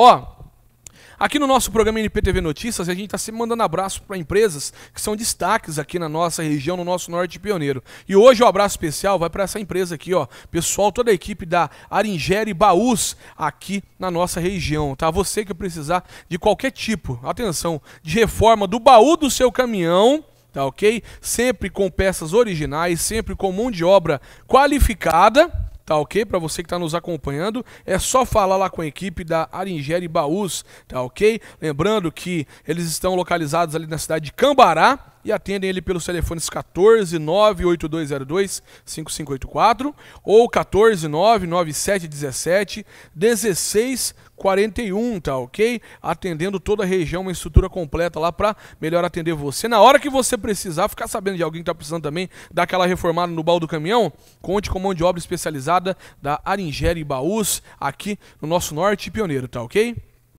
Ó, aqui no nosso programa NPTV Notícias, a gente está sempre mandando abraço para empresas que são destaques aqui na nossa região, no nosso norte pioneiro. E hoje o um abraço especial vai para essa empresa aqui, ó. Pessoal, toda a equipe da Aringere Baús aqui na nossa região, tá? Você que precisar de qualquer tipo, atenção, de reforma do baú do seu caminhão, tá ok? Sempre com peças originais, sempre com mão de obra qualificada, tá ok? Para você que está nos acompanhando, é só falar lá com a equipe da Aringere Baús, tá ok? Lembrando que eles estão localizados ali na cidade de Cambará, e atendem ele pelos telefones 14 98202 5584 ou 14 99717 1641, tá ok? Atendendo toda a região, uma estrutura completa lá para melhor atender você. Na hora que você precisar, ficar sabendo de alguém que tá precisando também daquela reformada no baú do caminhão, conte com mão de obra especializada da Aringere e Baús aqui no nosso norte pioneiro, tá ok?